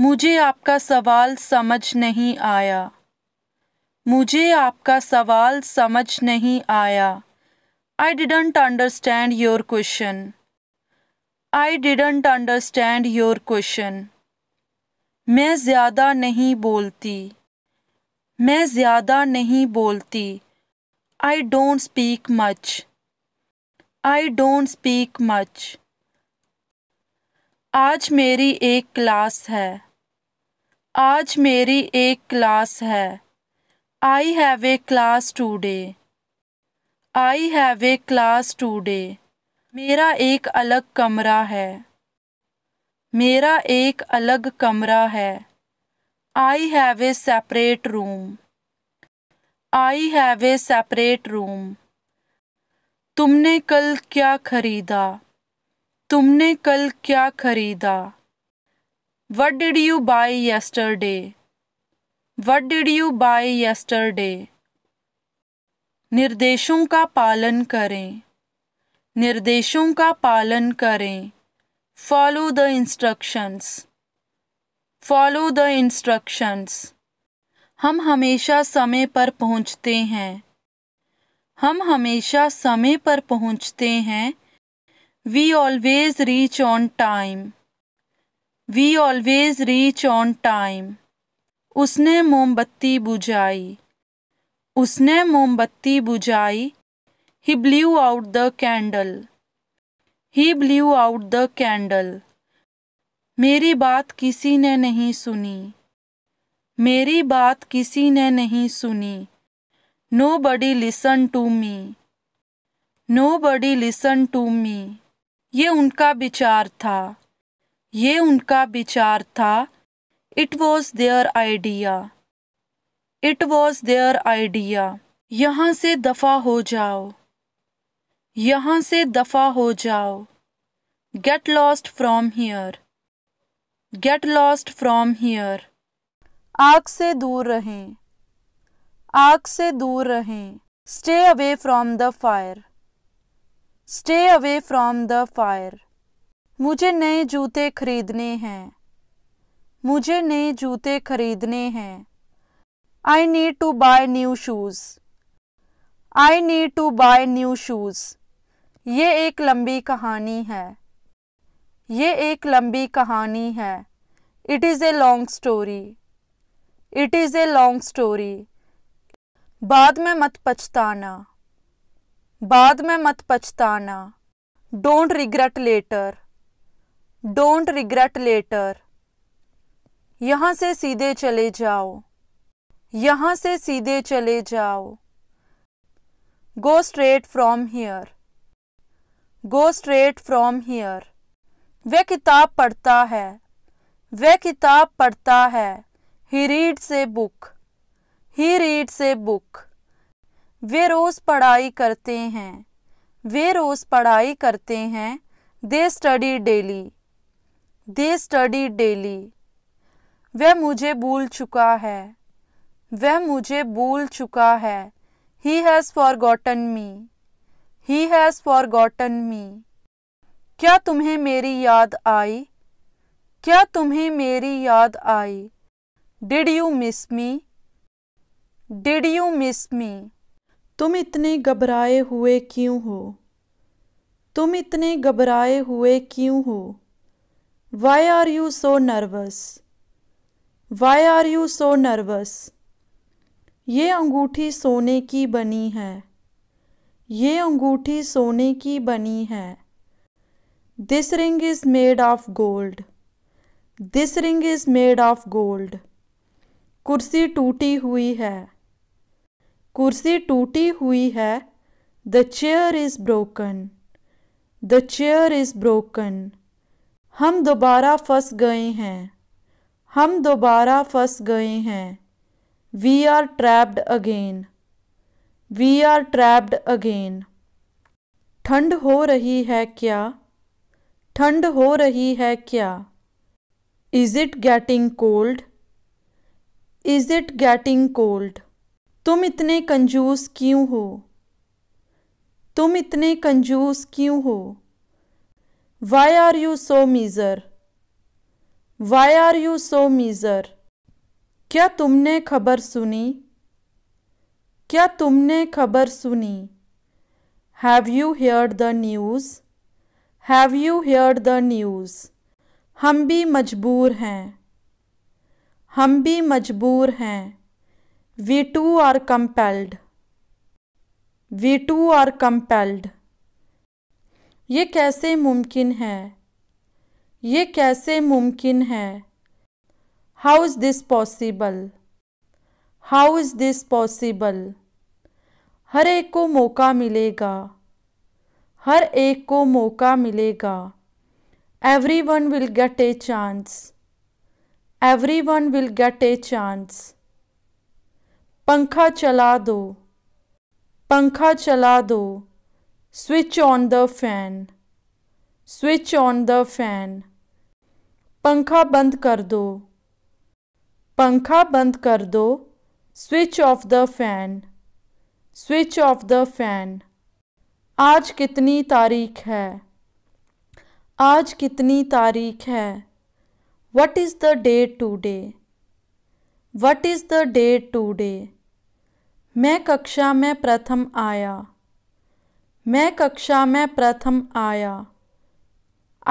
मुझे आपका सवाल समझ नहीं आया मुझे आपका सवाल समझ नहीं आया I didn't understand your question I didn't understand your question मैं ज़्यादा नहीं बोलती मैं ज़्यादा नहीं बोलती I don't speak much I don't speak much आज मेरी एक क्लास है आज मेरी एक क्लास है I have a class today I have a class today मेरा एक अलग कमरा है मेरा एक अलग कमरा है I have a separate room I have a separate room तुमने कल क्या खरीदा तुमने कल क्या खरीदा What did you buy yesterday? What did you buy yesterday? निर्देशों का पालन करें निर्देशों का पालन करें follow the instructions follow the instructions हम हमेशा समय पर पहुंचते हैं हम हमेशा समय पर पहुंचते हैं we always reach on time we always reach on time उसने मोमबत्ती बुझाई उसने मोमबत्ती बुझाई he blew out the candle he blew out the candle मेरी बात किसी ने नहीं सुनी मेरी बात किसी ने नहीं सुनी nobody listen to me nobody listen to me ये उनका विचार था ये उनका विचार था it was their idea it was their idea यहाँ से दफ़ा हो जाओ यहाँ से दफ़ा हो जाओ get lost from here get lost from here आग से दूर रहें आग से दूर रहें stay away from the fire stay away from the fire मुझे नए जूते खरीदने हैं मुझे नए जूते खरीदने हैं I need to buy new shoes I need to buy new shoes ये एक लंबी कहानी है ये एक लंबी कहानी है it is a long story it is a long story बाद में मत पछताना बाद में मत पछताना don't regret later don't regret later यहां से सीधे चले जाओ यहां से सीधे चले जाओ go straight from here go straight from here वह किताब पढ़ता है वह किताब पढ़ता है he reads book he reads book वे रोज़ पढ़ाई करते हैं वे रोज़ पढ़ाई करते हैं they study daily they study daily वह मुझे भूल चुका है वह मुझे भूल चुका है he has forgotten me he has forgotten me क्या तुम्हें मेरी याद आई क्या तुम्हें मेरी याद आई did you miss me did you miss me तुम इतने घबराए हुए क्यों हो तुम इतने घबराए हुए क्यों हो Why are you so nervous? Why are you so nervous? ये अंगूठी सोने की बनी है ये अंगूठी सोने की बनी है this ring is made of gold this ring is made of gold कुर्सी टूटी हुई है कुर्सी टूटी हुई है the chair is broken the chair is broken हम दोबारा फंस गए हैं हम दोबारा फंस गए हैं we are trapped again we are trapped again ठंड हो रही है क्या ठंड हो रही है क्या is it getting cold is it getting cold तुम इतने कंजूस क्यों हो तुम इतने कंजूस क्यों हो Why are you so meager? Why are you so meager? क्या तुमने खबर सुनी क्या तुमने खबर सुनी have you hear the news have you hear the news हम भी मजबूर हैं हम भी मजबूर हैं we too are compelled we too are compelled ये कैसे मुमकिन है ये कैसे मुमकिन है how is this possible how is this possible हर एक को मौका मिलेगा हर एक को मौका मिलेगा everyone will get a chance everyone will get a chance पंखा चला दो पंखा चला दो switch on the fan switch on the fan पंखा बंद कर दो पंखा बंद कर दो switch off the fan switch off the fan आज कितनी तारीख है आज कितनी तारीख है what is the day today what is the day today मैं कक्षा में प्रथम आया मैं कक्षा में प्रथम आया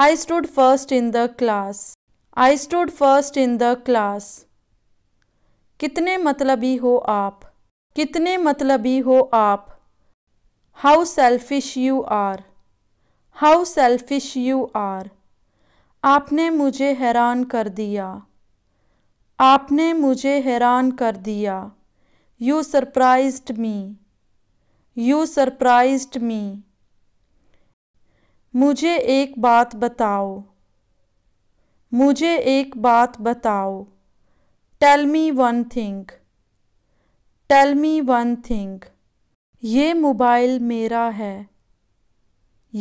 I stood first in the class I stood first in the class कितने मतलबी हो आप कितने मतलबी हो आप how selfish you are how selfish you are आपने मुझे हैरान कर दिया आपने मुझे हैरान कर दिया you surprised me you surprise me मुझे एक बात बताओ मुझे एक बात बताओ tell me one thing tell me one thing ये मोबाइल मेरा है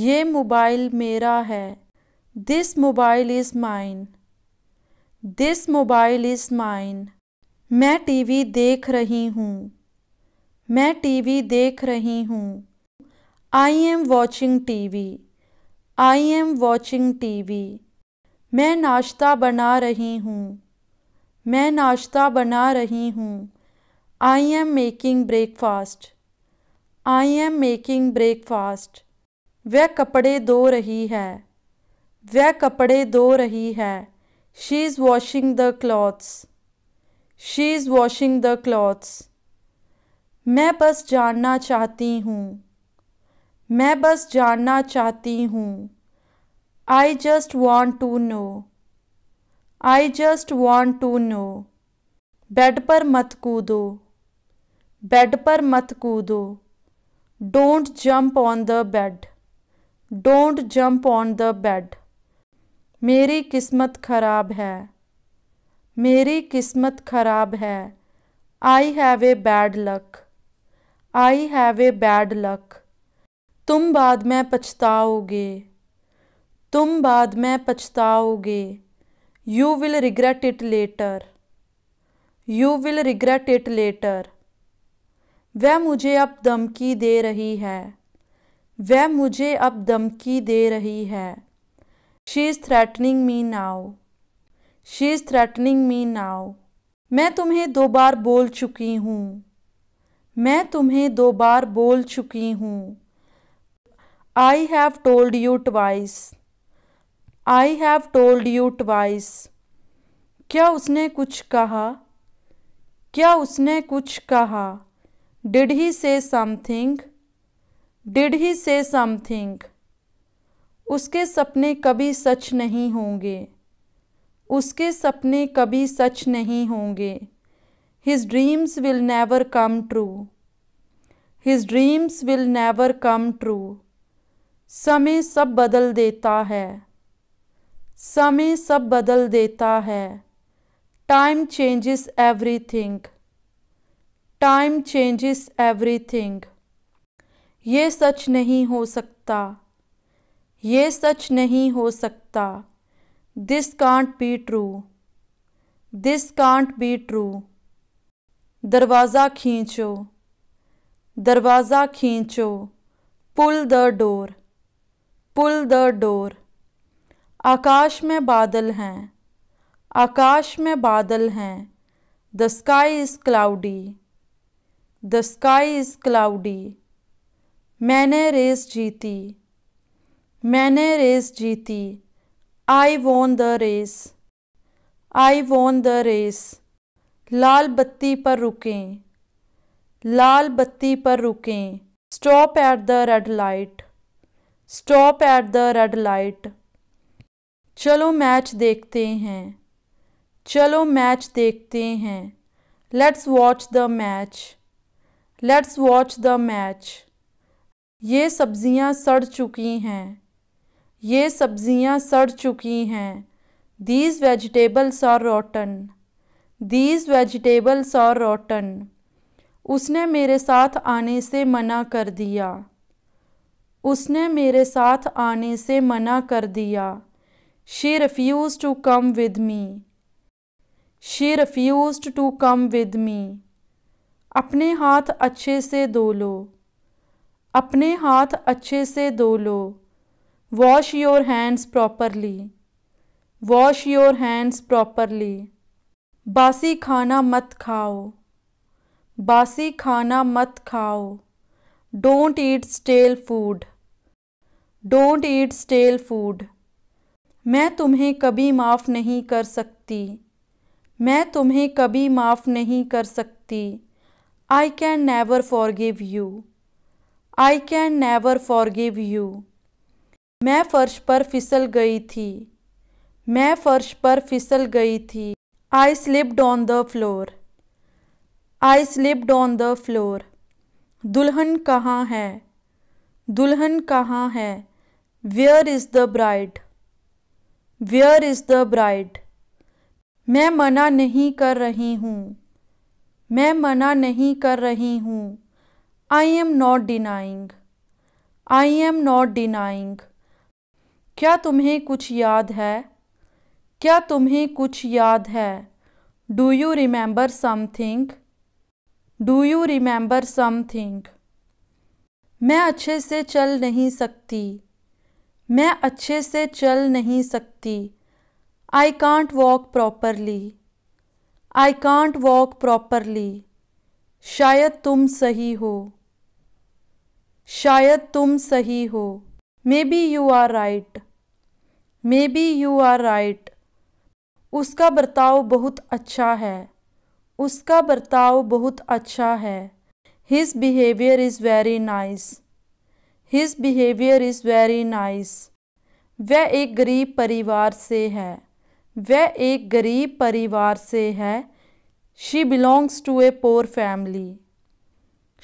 ये मोबाइल मेरा है this mobile is mine this mobile is mine मैं टीवी देख रही हूँ मैं टीवी देख रही हूँ I am watching TV I am watching TV मैं नाश्ता बना रही हूँ मैं नाश्ता बना रही हूँ I am making breakfast I am making breakfast वह कपड़े धो रही है वह कपड़े धो रही है she is washing the clothes she is washing the clothes मैं बस जानना चाहती हूँ मैं बस जानना चाहती हूँ I just want to know I just want to know bed पर मत कूदो बेड पर मत कूदो don't jump on the bed don't jump on the bed मेरी किस्मत खराब है मेरी किस्मत खराब है I have a bad luck I have a bad luck तुम बाद में पछताओगे तुम बाद में पछताओगे you will regret it later you will regret it later वह मुझे अब धमकी दे रही है वह मुझे अब धमकी दे रही है she is threatening me now she is threatening me now मैं तुम्हें दो बार बोल चुकी हूँ मैं तुम्हें दो बार बोल चुकी हूँ I have told you twice I have told you twice क्या उसने कुछ कहा क्या उसने कुछ कहा डिड ही से समथिंग डिड ही से समथिंग उसके सपने कभी सच नहीं होंगे उसके सपने कभी सच नहीं होंगे His dreams will never come true. His dreams will never come true. समय सब बदल देता है समय सब बदल देता है time changes thing time changes thing ये सच नहीं हो सकता ये सच नहीं हो सकता this can't be true this can't be true दरवाज़ा खींचो दरवाज़ा खींचो pull the door pull the door आकाश में बादल हैं आकाश में बादल हैं the sky is cloudy the sky is cloudy मैंने रेस जीती मैंने रेस जीती आई won the race I won the race लाल बत्ती पर रुकें लाल बत्ती पर रुकें stop at the red light stop at the red light चलो मैच देखते हैं चलो मैच देखते हैं let's watch the match let's watch the match ये सब्जियां सड़ चुकी हैं ये सब्जियां सड़ चुकी हैं these vegetables are rotten these vegetables are rotten उसने मेरे साथ आने से मना कर दिया उसने मेरे साथ आने से मना कर दिया she refuse to come with me she refuse to come with me अपने हाथ अच्छे से धो लो अपने हाथ अच्छे से धो लो wash your hands properly wash your hands properly बासी खाना मत खाओ बासी खाना मत खाओ don't eat stale food don't eat stale food मैं तुम्हें कभी माफ़ नहीं कर सकती मैं तुम्हें कभी माफ़ नहीं कर सकती I can never forgive you I can never forgive you मैं फ़र्श पर फिसल गई थी मैं फ़र्श पर फिसल गई थी I slipped on the floor. I slipped on the floor. दुल्हन कहाँ है दुल्हन कहाँ है where is the bride where is the bride मैं मना नहीं कर रही हूँ मैं मना नहीं कर रही हूँ I am not denying I am not denying क्या तुम्हें कुछ याद है क्या तुम्हें कुछ याद है do you remember something do you remember something मैं अच्छे से चल नहीं सकती मैं अच्छे से चल नहीं सकती I can't walk properly I can't walk properly शायद तुम सही हो शायद तुम सही हो maybe you are right maybe you are right उसका बर्ताव बहुत अच्छा है उसका बर्ताव बहुत अच्छा है his behaviour is very nice his behaviour is very nice वह एक गरीब परिवार से है वह एक गरीब परिवार से है she belongs to a poor family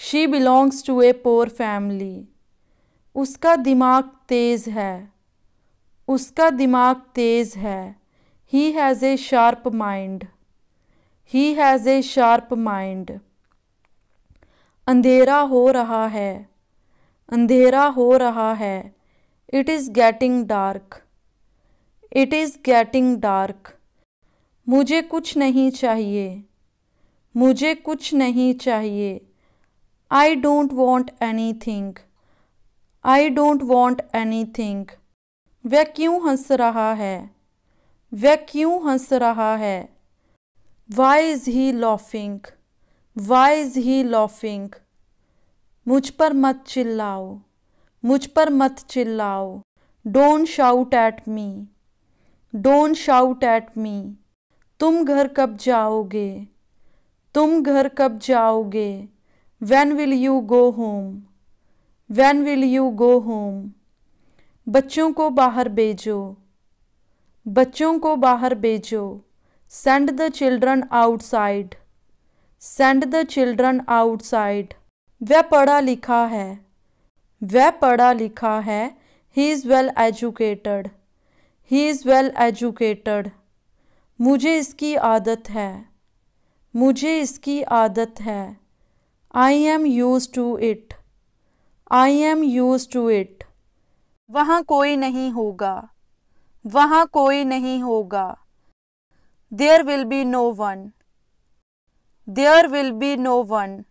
she belongs to a poor family उसका दिमाग तेज़ है उसका दिमाग तेज़ है he has a sharp mind he has a sharp mind अंधेरा हो रहा है अंधेरा हो रहा है it is getting dark it is getting dark मुझे कुछ नहीं चाहिए मुझे कुछ नहीं चाहिए I don't want anything I don't want anything वह क्यों हंस रहा है वह क्यों हंस रहा है why is he laughing why is he laughing मुझ पर मत चिल्लाओ मुझ पर मत चिल्लाओ don't shout at me don't shout at me तुम घर कब जाओगे तुम घर कब जाओगे when will you go home when will you go home बच्चों को बाहर भेजो बच्चों को बाहर भेजो send the children outside send the children outside वह पढ़ा लिखा है वह पढ़ा लिखा है he is well educated he is well educated मुझे इसकी आदत है मुझे इसकी आदत है I am use to it I am use to it वहाँ कोई नहीं होगा वहां कोई नहीं होगा there will be no one there will be no one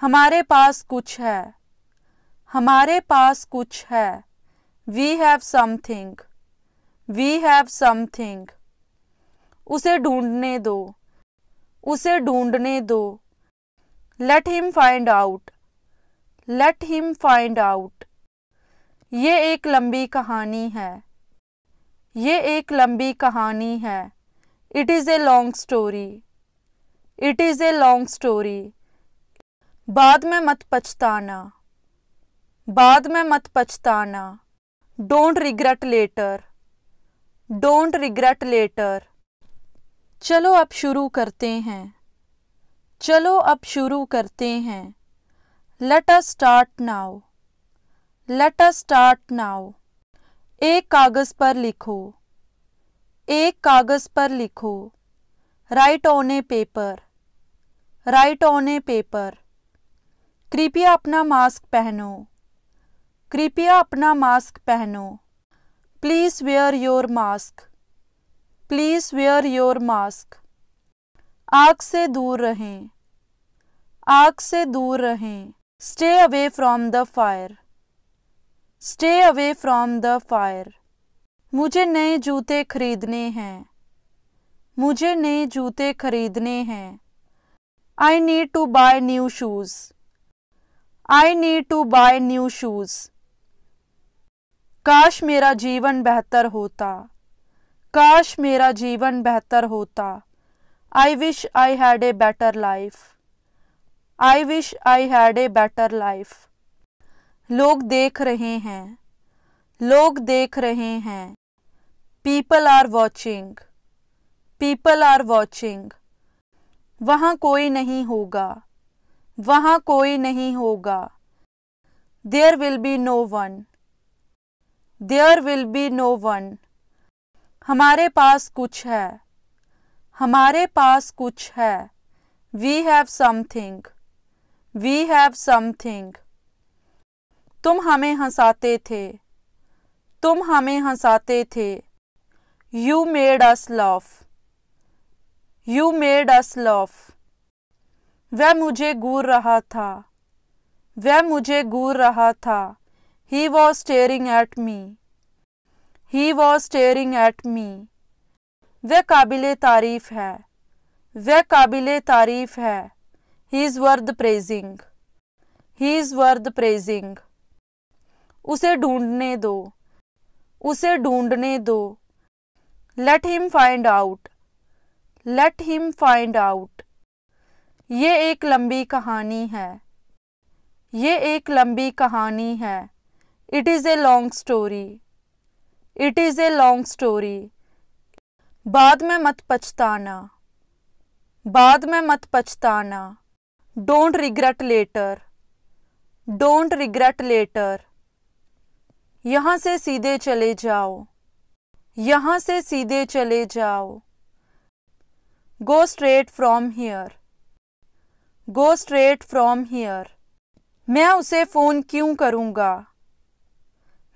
हमारे पास कुछ है हमारे पास कुछ है we have something we have something उसे ढूंढने दो उसे ढूंढने दो let him find out let him find out ये एक लंबी कहानी है ये एक लंबी कहानी है it is a long story it is a long story बाद में मत पछताना बाद में मत पछताना don't regret later don't regret later चलो अब शुरू करते हैं चलो अब शुरू करते हैं let us start now let us start now एक कागज़ पर लिखो एक कागज़ पर लिखो write on a paper write on a paper कृपया अपना मास्क पहनो कृपया अपना मास्क पहनो please wear your mask please wear your mask आग से दूर रहें आग से दूर रहें stay away from the fire stay away from the fire मुझे नए जूते खरीदने हैं मुझे नए जूते खरीदने हैं I need to buy new shoes I need to buy new shoes काश मेरा जीवन बेहतर होता काश मेरा जीवन बेहतर होता I wish I had a better life I wish I had a better life लोग देख रहे हैं लोग देख रहे हैं people are watching people are watching वहाँ कोई नहीं होगा वहाँ कोई नहीं होगा there will be no one there will be no one हमारे पास कुछ है हमारे पास कुछ है we have something we have something तुम हमें हंसाते थे तुम हमें हंसाते थे you made us laugh you made us laugh वह मुझे घूर रहा था वह मुझे घूर रहा था he was staring at me he was staring at me वह काबिल तारीफ़ है वह काबिल तारीफ़ है he is worth praising he is worth praising उसे ढूंढने दो उसे ढूंढने दो let him find out let him find out ये एक लंबी कहानी है ये एक लंबी कहानी है it is a long story it is a long story बाद में मत पछताना बाद में मत पछताना don't regret later don't regret later यहाँ से सीधे चले जाओ यहाँ से सीधे चले जाओ go straight from here go straight from here मैं उसे फ़ोन क्यों करूँगा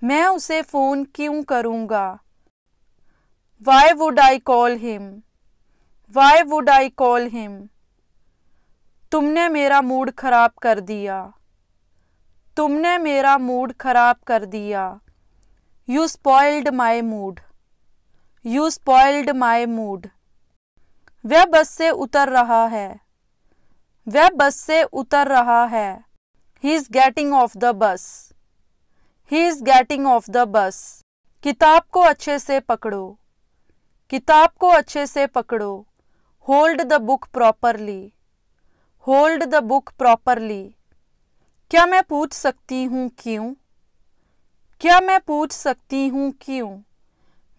मैं उसे फ़ोन क्यों करूँगा why would I call him why would I call him तुमने मेरा मूड ख़राब कर दिया तुमने मेरा मूड खराब कर दिया you spoiled my mood you spoiled my mood वह बस से उतर रहा है वह बस से उतर रहा है he is getting off the bus he is getting off the bus किताब को अच्छे से पकड़ो किताब को अच्छे से पकड़ो hold the book properly hold the book properly क्या मैं पूछ सकती हूँ क्यों क्या मैं पूछ सकती हूँ क्यों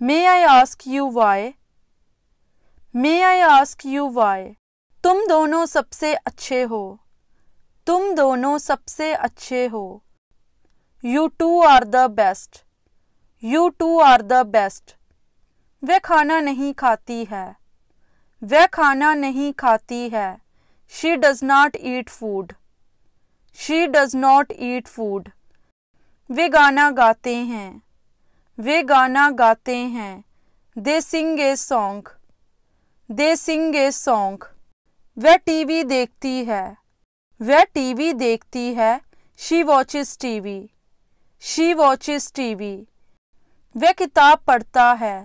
may I ask you why may I ask you why तुम दोनों सबसे अच्छे हो तुम दोनों सबसे अच्छे हो you two are the best you two are the best वह खाना नहीं खाती है वह खाना नहीं खाती है she does not eat food she does not eat food वे गाना गाते हैं वे गाना गाते हैं they sing a song they sing a song वह टीवी देखती है वह टीवी देखती है she watches TV she watches TV वह किताब पढ़ता है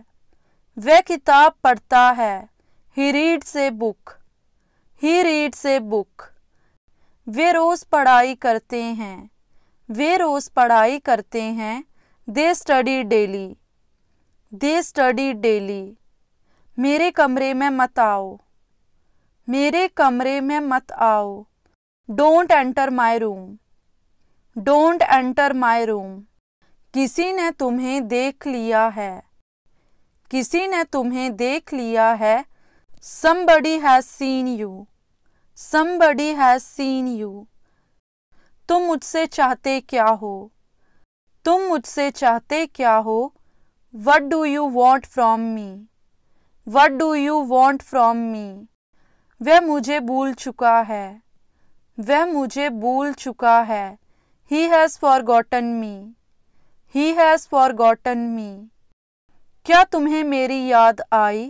वह किताब पढ़ता है he reads a book he reads a book वे रोज़ पढ़ाई करते हैं वे रोज़ पढ़ाई करते हैं they study daily they study daily मेरे कमरे में मत आओ मेरे कमरे में मत आओ don't enter my room don't enter my room किसी ने तुम्हें देख लिया है किसी ने तुम्हें देख लिया है somebody has seen you somebody has seen you तुम मुझसे चाहते क्या हो तुम मुझसे चाहते क्या हो what do you want from me what do you want from me वह मुझे भूल चुका है वह मुझे भूल चुका है he has forgotten me he has forgotten me क्या तुम्हें मेरी याद आई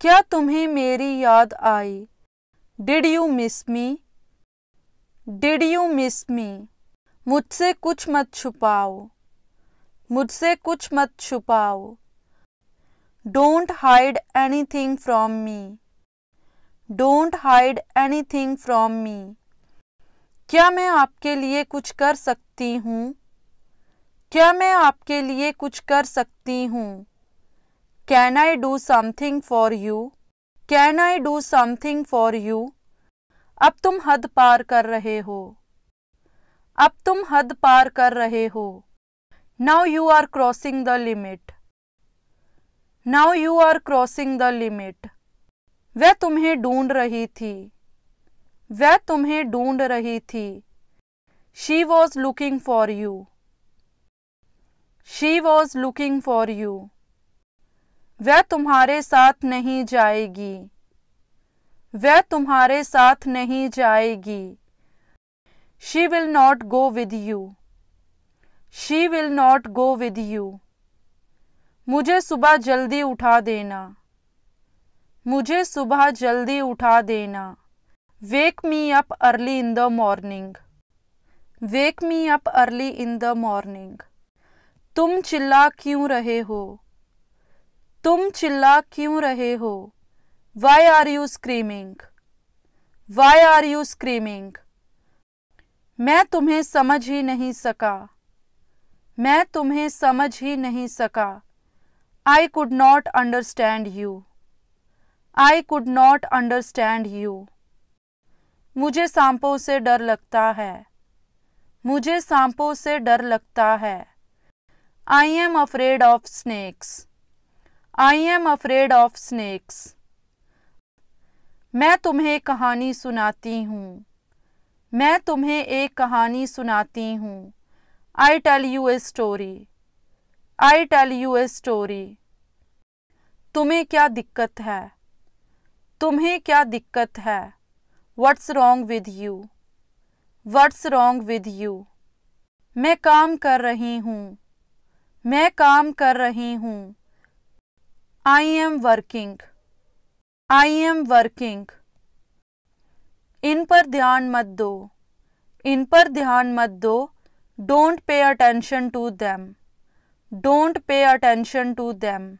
क्या तुम्हें मेरी याद आई did you miss me did you miss me मुझसे कुछ मत छुपाओ मुझसे कुछ मत छुपाओ don't hide anything from me don't hide anything from me क्या मैं आपके लिए कुछ कर सकती हूँ क्या मैं आपके लिए कुछ कर सकती हूँ can I do something for you can I do something for you अब तुम हद पार कर रहे हो अब तुम हद पार कर रहे हो now you are crossing the limit now you are crossing the limit वह तुम्हें ढूंढ रही थी वह तुम्हें ढूंढ रही थी she was looking for you she was looking for you वह तुम्हारे साथ नहीं जाएगी वह तुम्हारे साथ नहीं जाएगी she will not go with you she will not go with you मुझे सुबह जल्दी उठा देना मुझे सुबह जल्दी उठा देना wake me up early in the morning wake me up early in the morning तुम चिल्ला क्यों रहे हो तुम चिल्ला क्यों रहे हो why are you screaming why are you screaming मैं तुम्हें समझ ही नहीं सका मैं तुम्हें समझ ही नहीं सका I could not understand you I could not understand you मुझे सांपों से डर लगता है मुझे सांपों से डर लगता है I am afraid of snakes I am afraid of snakes मैं तुम्हें कहानी सुनाती हूँ मैं तुम्हें एक कहानी सुनाती हूँ I tell you a story I tell you a story तुम्हें क्या दिक्कत है तुम्हें क्या दिक्कत है what's wrong with you what's wrong with you मैं काम कर रही हूँ मैं काम कर रही हूँ I am working. I am working. इन पर ध्यान मत दो इन पर ध्यान मत दो don't pay attention to them don't pay attention to them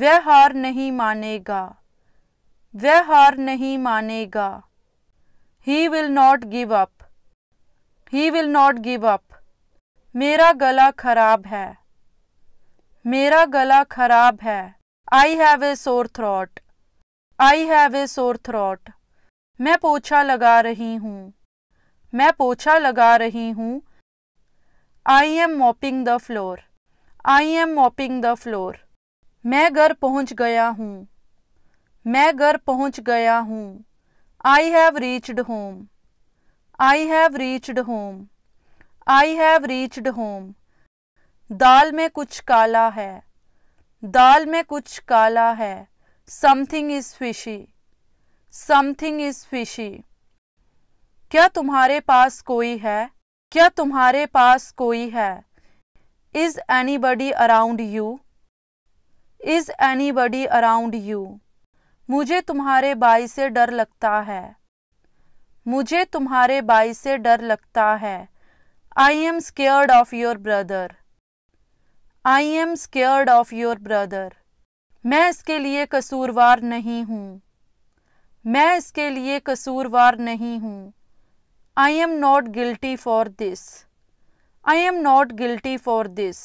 वह हार नहीं मानेगा वह हार नहीं मानेगा he will not give up he will not give up मेरा गला खराब है मेरा गला खराब है आई हैव ए सोर थ्रॉट आई हैव ए सोर थ्रॉट मैं पोछा लगा रही हूँ मैं पोछा लगा रही हूँ I am mopping the floor I am mopping the floor मैं घर पहुँच गया हूँ मैं घर पहुँच गया हूँ I have reached home I have reached home I have reached home दाल में कुछ काला है दाल में कुछ काला है something is fishy something is fishy क्या तुम्हारे पास कोई है क्या तुम्हारे पास कोई है is anybody around you is anybody around you मुझे तुम्हारे बाई से डर लगता है मुझे तुम्हारे बाई से डर लगता है I am scared of your brother I am scared of your brother मैं इसके लिए कसूरवार नहीं हूँ मैं इसके लिए कसूरवार नहीं हूँ I am not guilty for this I am not guilty for this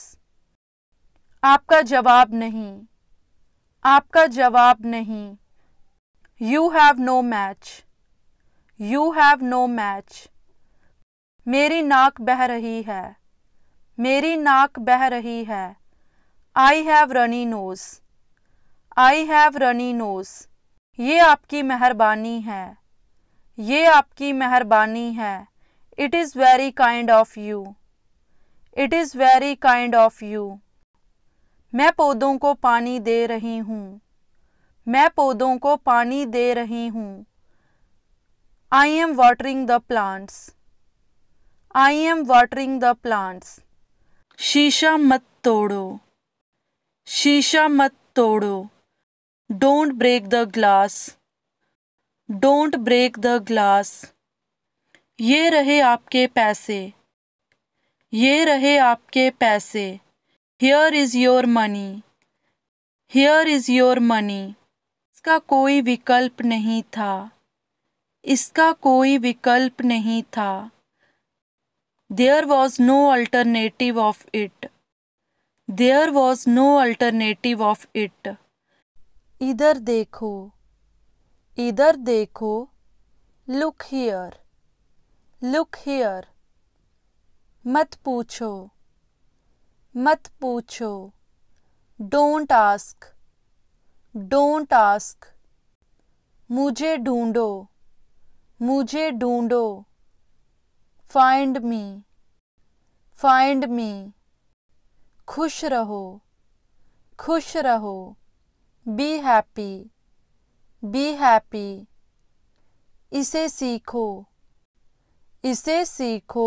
आपका जवाब नहीं आपका जवाब नहीं you have no match you have no match मेरी नाक बह रही है मेरी नाक बह रही है I have runny nose I have runny nose ये आपकी मेहरबानी है ये आपकी मेहरबानी है it is very kind of you it is very kind of you मैं पौधों को पानी दे रही हूँ मैं पौधों को पानी दे रही हूँ I am watering the plants I am watering the plants शीशा मत तोड़ो शीशा मत तोड़ो don't break the glass don't break the glass ये रहे आपके पैसे ये रहे आपके पैसे here is your money here is your money इसका कोई विकल्प नहीं था इसका कोई विकल्प नहीं था There was no alternative of it. There was no alternative of it. Either dekho. Either dekho. Look here. Look here. Mat poocho. Mat poocho. Don't ask. Don't ask. Mujhe dundo. Mujhe dundo. Find me find me खुश रहो खुश रहो be happy be happy इसे सीखो इसे सीखो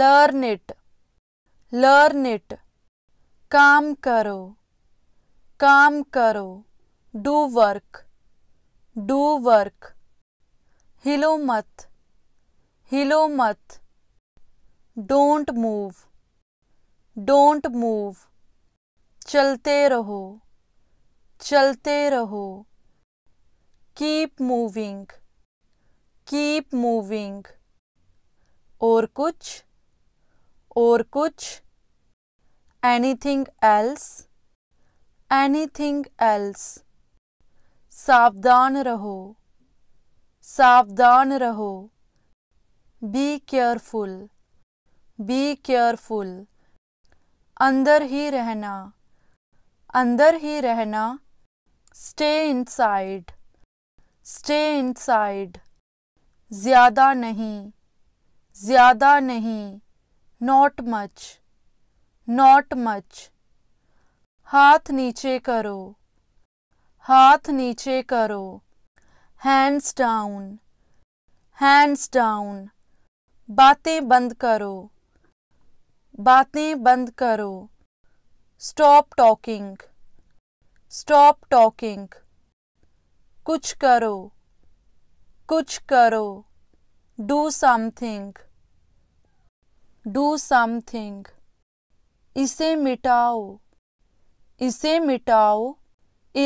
learn it learn it काम करो काम करो डू वर्क डू वर्क हिलो मत हिलो मत डोंट मूव डोंट मूव चलते रहो चलते रहो कीप मूविंग कीप मूविंग और कुछ और कुछ एनीथिंग एल्स एनीथिंग एल्स सावधान रहो सावधान रहो बी केयरफुल बी केयरफुल अंदर ही रहना अंदर ही रहना स्टे इनसाइड स्टे इनसाइड ज़्यादा नहीं ज़्यादा नहीं नॉट मच नॉट मच हाथ नीचे करो हाथ नीचे करो हैंड्स डाउन हैंड्स डाउन बातें बंद करो बातें बंद करो स्टॉप टॉकिंग स्टॉप टॉकिंग कुछ करो कुछ करो डू समथिंग डू समथिंग इसे मिटाओ इसे मिटाओ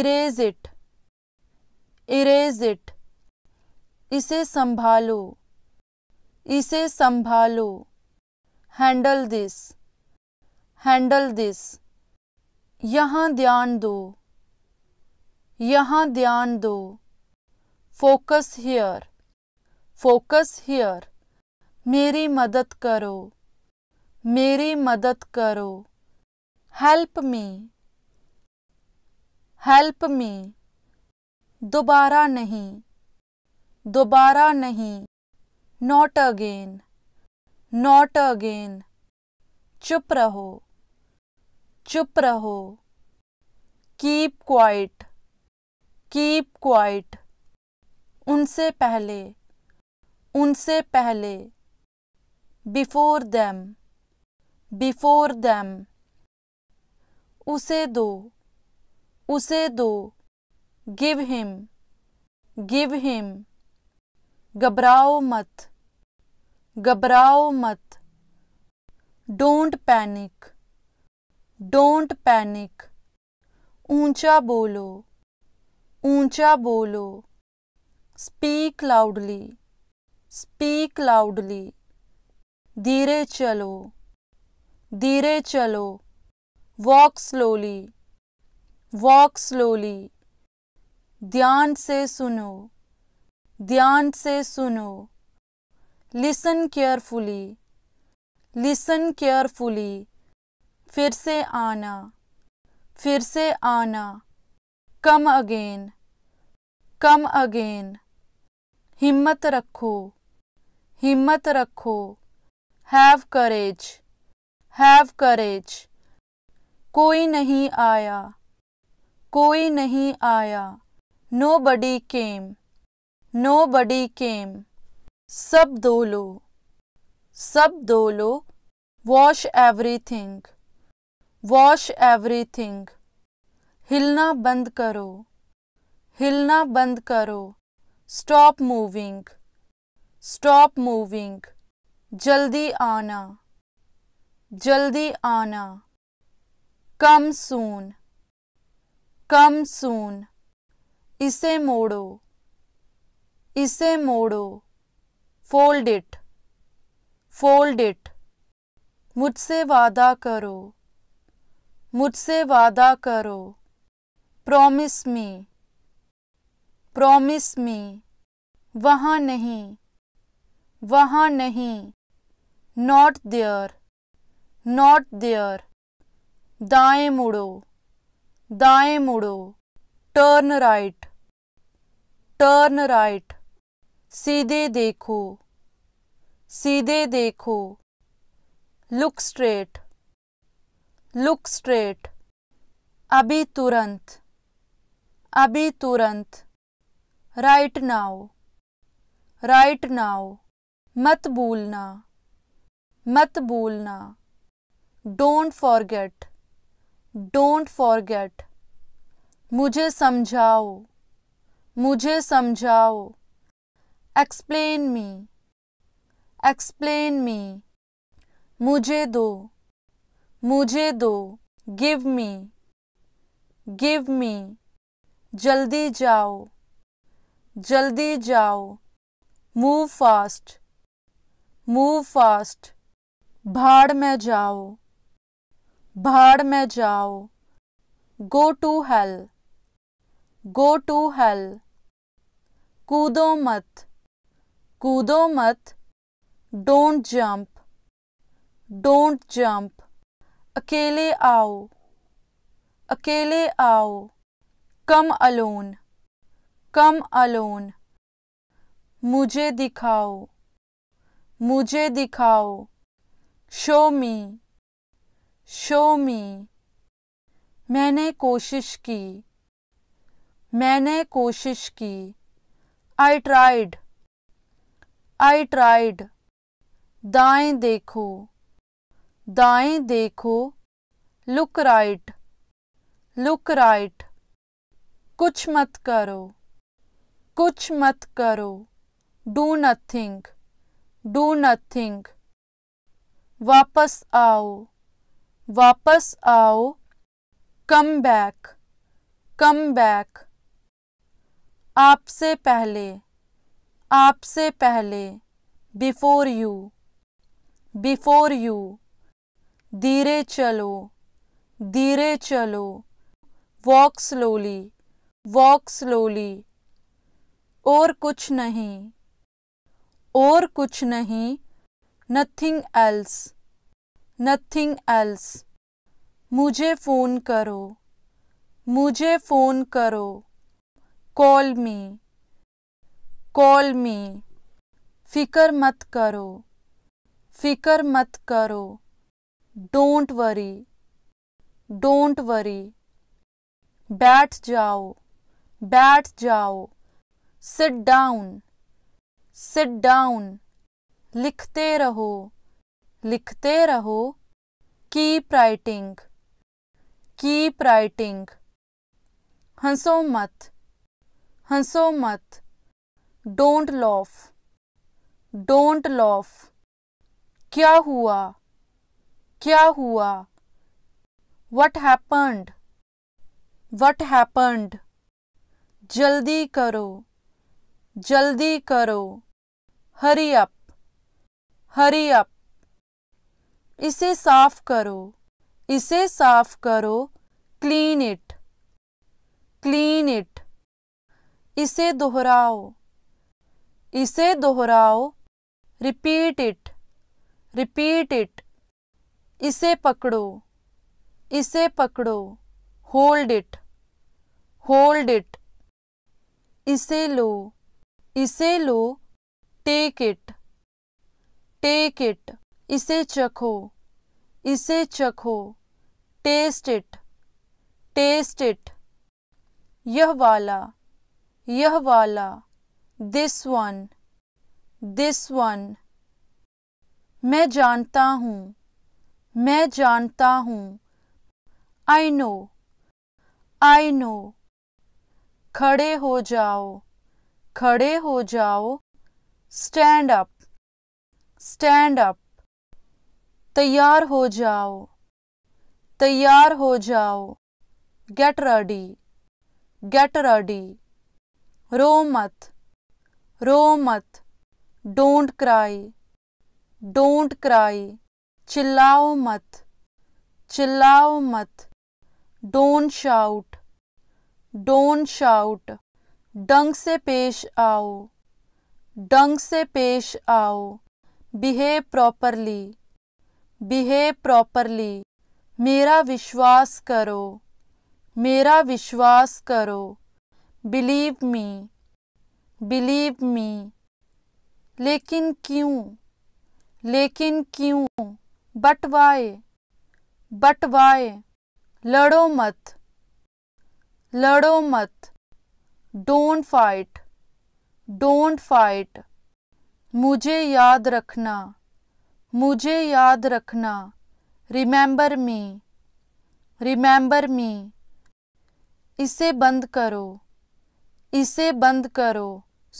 इरेज इट इरेज इट इसे संभालो इसे संभालो हैंडल दिस हैंडल दिस यहाँ ध्यान दो यहाँ ध्यान दो फोकस हियर फोकस हियर मेरी मदद करो मेरी मदद करो हेल्प मी हेल्प मी दोबारा नहीं दोबारा नहीं नॉट अगेन नॉट अगेन चुप रहो चुप रहो कीप क्वाइट कीप क्वाइट उनसे पहले उनसे पहले बिफोर दैम बिफोर दैम उसे दो उसे दो गिव हिम गिव हिम घबराओ मत घबराओ मत डोंट पैनिक डोंट पैनिक ऊंचा बोलो ऊंचा बोलो स्पीक लाउडली स्पीक लाउडली धीरे चलो धीरे चलो वॉक स्लोली वॉक स्लोली ध्यान से सुनो ध्यान से सुनो लिसन केयरफुली लिसन केयरफुली फिर से आना फिर से आना कम अगेन कम अगेन हिम्मत रखो हिम्मत रखो हैव करेज हैव करेज कोई नहीं आया कोई नहीं आया नो बडी केम नो बडी केम सब दो लो सब दो लो वॉश एवरीथिंग वॉश एवरीथिंग हिलना बंद करो हिलना बंद करो स्टॉप मूविंग स्टॉप मूविंग जल्दी आना जल्दी आना कम सून कम सून इसे मोड़ो इसे मोड़ो फोल्ड इट फोल्ड इट मुझसे वादा करो मुझसे वादा करो प्रॉमिस मी प्रॉमिस मी वहाँ नहीं वहाँ नहीं नॉट देयर नॉट देयर दाएं मुड़ो दाएं मुड़ो टर्न राइट टर्न राइट सीधे देखो सीधे देखो लुक स्ट्रेट लुक स्ट्रेट अभी तुरंत अभी तुरंत राइट नाउ राइट नाउ मत भूलना मत भूलना डोंट फॉरगेट डोंट फॉरगेट मुझे समझाओ मुझे समझाओ एक्सप्लेन मी एक्सप्लेन मी मुझे दो मुझे दो गिव मी गिव मी जल्दी जाओ जल्दी जाओ मूव फास्ट मूव फास्ट भाड़ में जाओ भाड़ में जाओ go to hell go to hell कूदो मत कूदो मत डोंट जंप डोंट जंप अकेले आओ अकेले आओ कम अलोन कम अलोन मुझे दिखाओ मुझे दिखाओ शो मी शो मी मैंने कोशिश की मैंने कोशिश की आई ट्राइड आई ट्राइड दाएं देखो दाएं देखो लुक राइट लुक राइट कुछ मत करो कुछ मत करो डू नथिंग डू नथिंग वापस आओ वापस आओ कम बैक कम बैक आपसे पहले आपसे पहले बिफोर यू बिफोर यू धीरे चलो धीरे चलो वॉक स्लोली वॉक स्लोली और कुछ नहीं और कुछ नहीं नथिंग एल्स नथिंग एल्स मुझे फ़ोन करो मुझे फ़ोन करो कॉल मी कॉल मी फिकर मत करो फिकर मत करो डोंट वरी डोंट वरी बैठ जाओ बैठ जाओ सिट डाउन सिट डाउन लिखते रहो लिखते रहो कीप राइटिंग कीप राइटिंग हंसो मत हंसो मत डोंट लॉफ डोंट लॉफ क्या हुआ क्या हुआ वट हैपन्ड वट हैपन्ड जल्दी करो जल्दी करो हरी अप हरी अप इसे साफ करो इसे साफ करो क्लीन इट क्लीन इट इसे दोहराओ इसे दोहराओ रिपीट इट रिपीट इट इसे पकड़ो इसे पकड़ो होल्ड इट होल्ड इट इसे लो इसे लो टेक इट टेक इट इसे चखो इसे चखो टेस्ट इट टेस्ट इट यह वाला यह वाला दिस वन दिस वन मैं जानता हूँ मैं जानता हूँ आई नो आई नो खड़े हो जाओ खड़े हो जाओ स्टैंड अप स्टैंड अप तैयार हो जाओ तैयार हो जाओ गेट रेडी गेट रेडी रो मत रो मत डोंट क्राई डोंट क्राई चिल्लाओ मत चिल्लाओ मत डोंट शाउट डोंट शाउट डंग से पेश आओ डंग से पेश आओ बिहेव प्रॉपरली बिहेव प्रॉपरली मेरा विश्वास करो मेरा विश्वास करो बिलीव मी बिलीव मी लेकिन क्यों लेकिन क्यों बटवाए बटवाए लड़ो मत लड़ो मत डोंट फाइट डोंट फाइट मुझे याद रखना मुझे याद रखना रिमेंबर मी रिमेंबर मी इसे बंद करो इसे बंद करो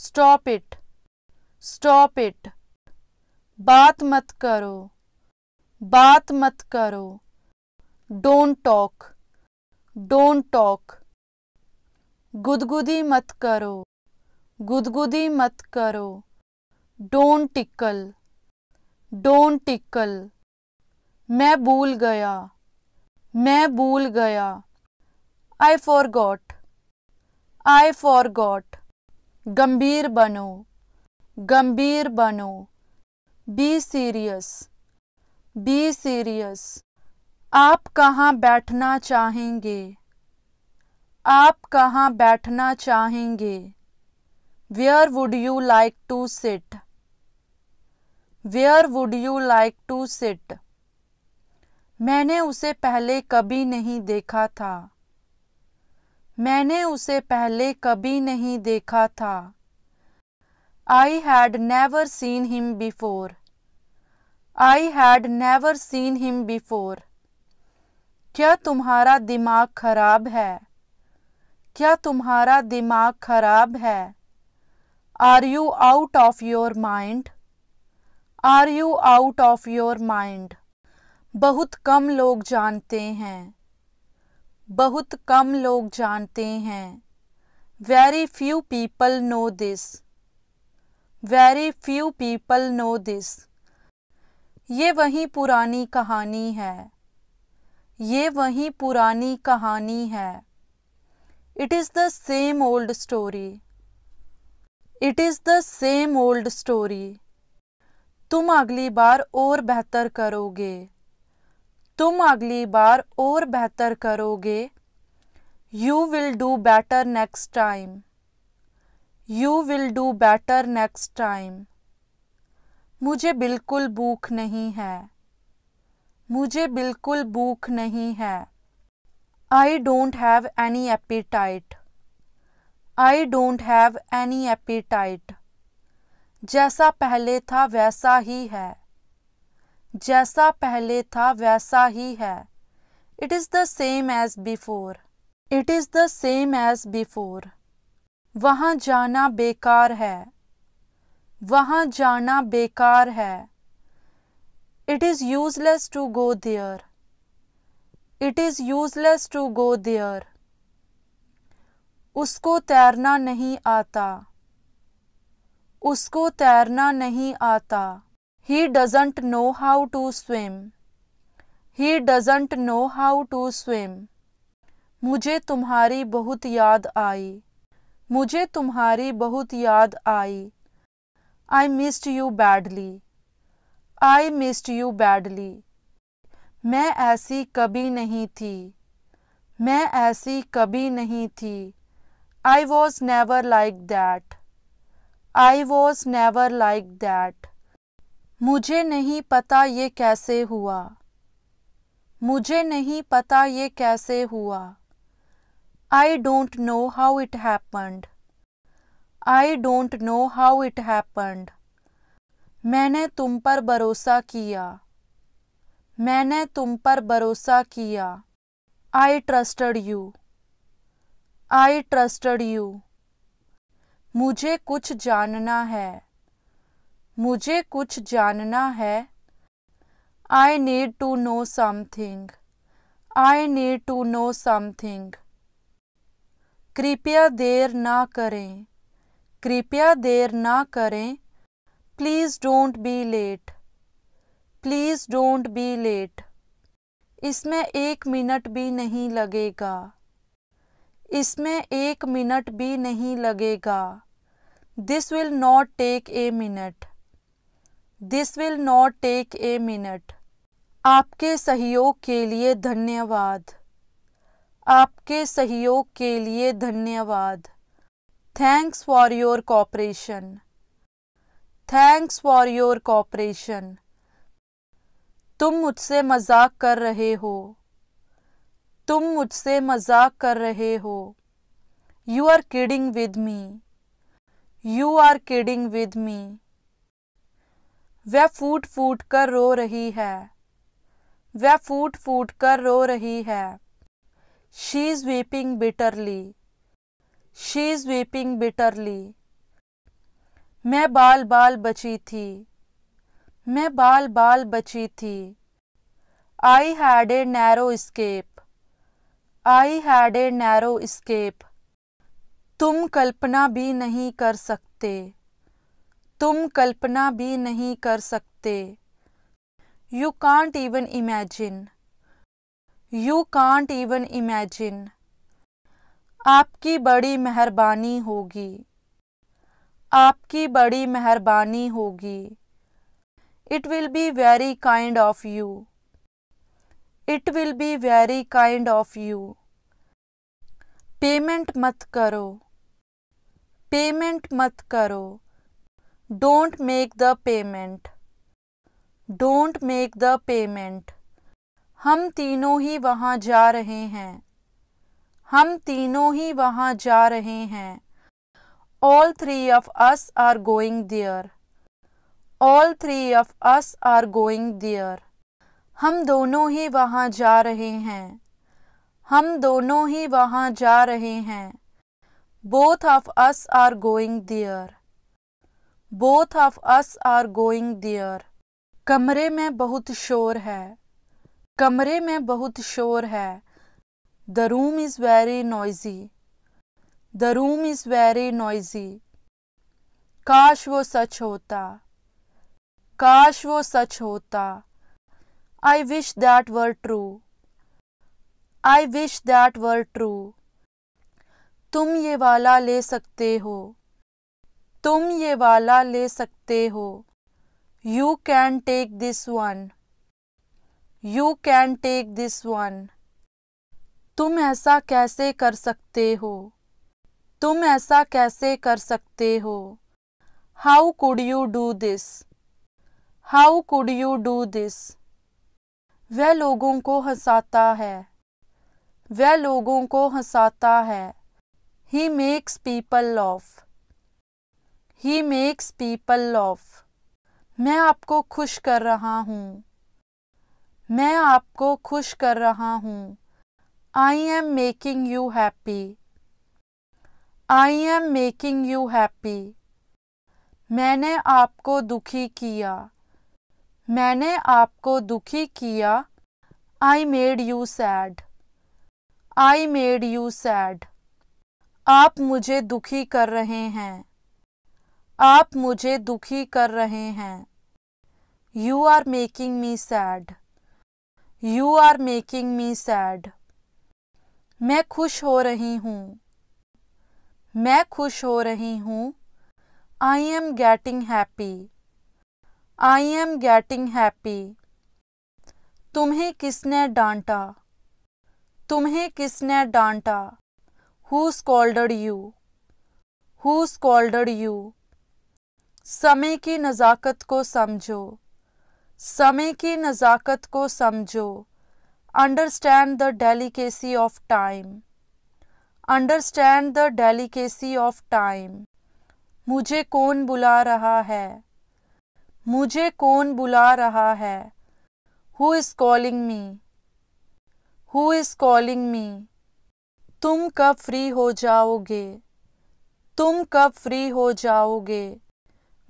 स्टॉप इट स्टॉप इट बात मत करो बात मत करो डोंट टॉक डोंट टॉक गुदगुदी मत करो गुदगुदी मत करो डोंट टिकल डोंट टिकल मैं भूल गया मैं भूल गया I forgot I forgot गंभीर बनो गंभीर बनो बी सीरियस बी सीरियस आप कहाँ बैठना चाहेंगे आप कहाँ बैठना चाहेंगे where would you like to sit where would you like to sit मैंने उसे पहले कभी नहीं देखा था मैंने उसे पहले कभी नहीं देखा था I had never seen him before. I had never seen him before. क्या तुम्हारा दिमाग खराब है क्या तुम्हारा दिमाग खराब है are you out of your mind are you out of your mind बहुत कम लोग जानते हैं बहुत कम लोग जानते हैं very few people know this very few people know this ये वही पुरानी कहानी है ये वही पुरानी कहानी है it is the same old story it is the same old story तुम अगली बार और बेहतर करोगे तुम अगली बार और बेहतर करोगे you will do better next time you will do better next time मुझे बिल्कुल भूख नहीं है मुझे बिल्कुल भूख नहीं है I don't have any appetite I don't have any appetite जैसा पहले था वैसा ही है जैसा पहले था वैसा ही है it is the same as before it is the same as before वहाँ जाना बेकार है वहाँ जाना बेकार है it is useless to go there it is useless to go there उसको तैरना नहीं आता उसको तैरना नहीं आता he doesn't know how to swim he doesn't know how to swim मुझे तुम्हारी बहुत याद आई मुझे तुम्हारी बहुत याद आई I missed you badly I missed you badly मैं ऐसी कभी नहीं थी मैं ऐसी कभी नहीं थी I was never like that I was never like that मुझे नहीं पता ये कैसे हुआ मुझे नहीं पता ये कैसे हुआ I don't know how it happened. I don't know how it happened. मैंने तुम पर भरोसा किया मैंने तुम पर भरोसा किया आई ट्रस्टड यू आई ट्रस्टड यू मुझे कुछ जानना है मुझे कुछ जानना है I need to know something I need to know something कृपया देर ना करें कृपया देर ना करें please don't be late please don't be late इसमें एक मिनट भी नहीं लगेगा इसमें एक मिनट भी नहीं लगेगा this will not take a minute this will not take a minute आपके सहयोग के लिए धन्यवाद आपके सहयोग के लिए धन्यवाद thanks for your cooperation thanks for your cooperation तुम मुझसे मजाक कर रहे हो तुम मुझसे मजाक कर रहे हो you are kidding with me you are kidding with me वह फूट फूट कर रो रही है वह फूट फूट कर रो रही है she is weeping bitterly she is weeping bitterly मैं बाल बाल बची थी मैं बाल बाल बची थी I had a narrow escape I had a narrow escape तुम कल्पना भी नहीं कर सकते तुम कल्पना भी नहीं कर सकते you can't even imagine you can't even imagine आपकी बड़ी मेहरबानी होगी आपकी बड़ी मेहरबानी होगी it will be very kind of you it will be very kind of you payment मत करो पेमेंट मत करो don't make the payment don't make the payment हम तीनों ही वहाँ जा रहे हैं हम तीनों ही वहां जा रहे हैं all three of us are going there all three of us are going there हम दोनों ही वहां जा रहे हैं हम दोनों ही वहां जा रहे हैं both of us are going there both of us are going there कमरे में बहुत शोर है कमरे में बहुत शोर है the room is very noisy the room is very noisy काश वो सच होता काश वो सच होता I wish that were true I wish that were true तुम ये वाला ले सकते हो तुम ये वाला ले सकते हो you can take this one you can take this one तुम ऐसा कैसे कर सकते हो तुम ऐसा कैसे कर सकते हो how could you do this how could you do this वह लोगों को हंसाता है वह लोगों को हंसाता है he makes people laugh he makes people laugh मैं आपको खुश कर रहा हूँ मैं आपको खुश कर रहा हूँ I am making you happy I am making you happy मैंने आपको दुखी किया मैंने आपको दुखी किया I made you sad I made you sad आप मुझे दुखी कर रहे हैं आप मुझे दुखी कर रहे हैं you are making me sad you are making me sad मैं खुश हो रही हूँ मैं खुश हो रही हूँ I am getting happy I am getting happy तुम्हें किसने डांटा तुम्हें किसने डांटा who scolded you who scolded you समय की नज़ाकत को समझो समय की नज़ाकत को समझो understand the delicacy of time understand the delicacy of time मुझे कौन बुला रहा है मुझे कौन बुला रहा है who is calling me who is calling me तुम कब फ्री हो जाओगे तुम कब फ्री हो जाओगे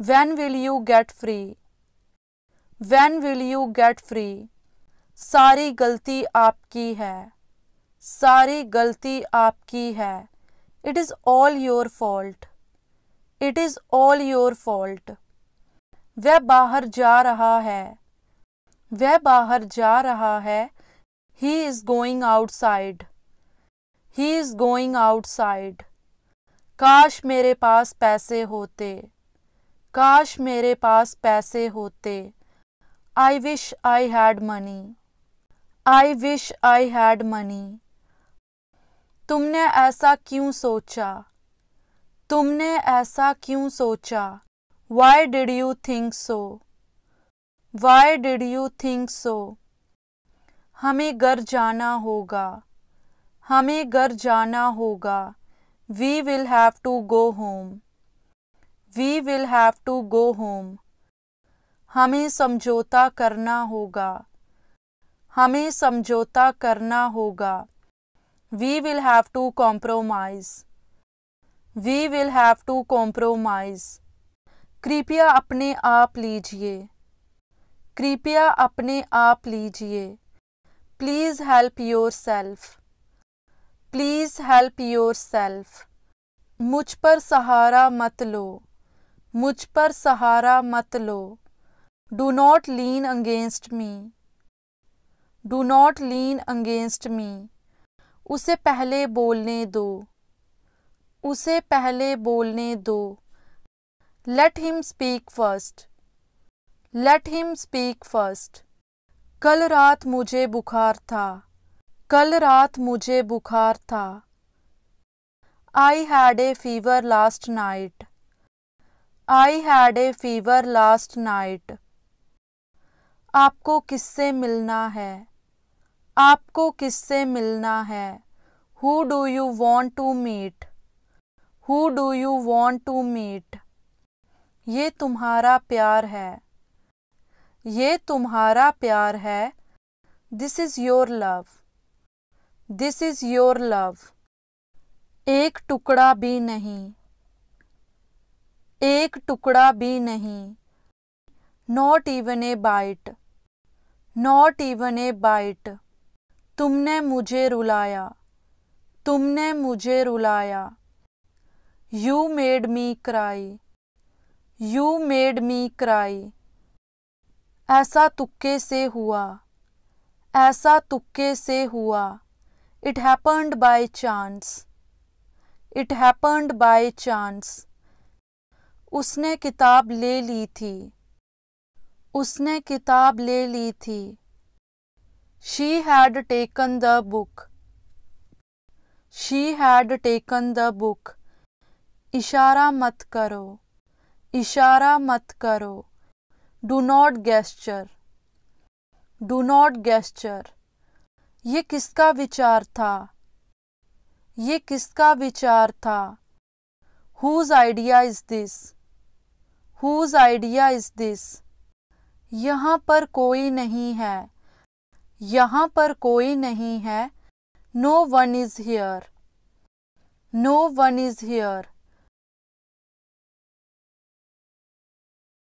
when will you get free when will you get free सारी गलती आपकी है सारी गलती आपकी है it is all your fault it is all your fault वह बाहर जा रहा है वह बाहर जा रहा है he is going outside he is going outside काश मेरे पास पैसे होते काश मेरे पास पैसे होते I wish I had money. I wish I had money. तुमने ऐसा क्यों सोचा तुमने ऐसा क्यों सोचा Why did you think so? Why did you think so? हमें घर जाना होगा हमें घर जाना होगा We will have to go home. We will have to go home. हमें समझौता करना होगा हमें समझौता करना होगा we will have to compromise we will have to compromise कृपया अपने आप लीजिए कृपया अपने आप लीजिए please help yourself please help yourself मुझ पर सहारा मत लो मुझ पर सहारा मत लो do not lean against me do not lean against me उसे पहले बोलने दो उसे पहले बोलने दो let him speak first let him speak first कल रात मुझे बुखार था कल रात मुझे बुखार था I had a fever last night I had a fever last night आपको किससे मिलना है आपको किससे मिलना है who do you want to meet who do you want to meet ये तुम्हारा प्यार है ये तुम्हारा प्यार है this is your love this is your love एक टुकड़ा भी नहीं एक टुकड़ा भी नहीं not even a bite not even a bite तुमने मुझे रुलाया तुमने मुझे रुलाया you made me cry you made me cry ऐसा तुक्के से हुआ ऐसा तुक्के से हुआ it happened by chance it happened by chance उसने किताब ले ली थी उसने किताब ले ली थी she had taken the book she had taken the book इशारा मत करो इशारा मत करो do not gesture do not gesture ये किसका विचार था ये किसका विचार था whose idea is this whose idea is this यहाँ पर कोई नहीं है यहाँ पर कोई नहीं है no one is here no one is here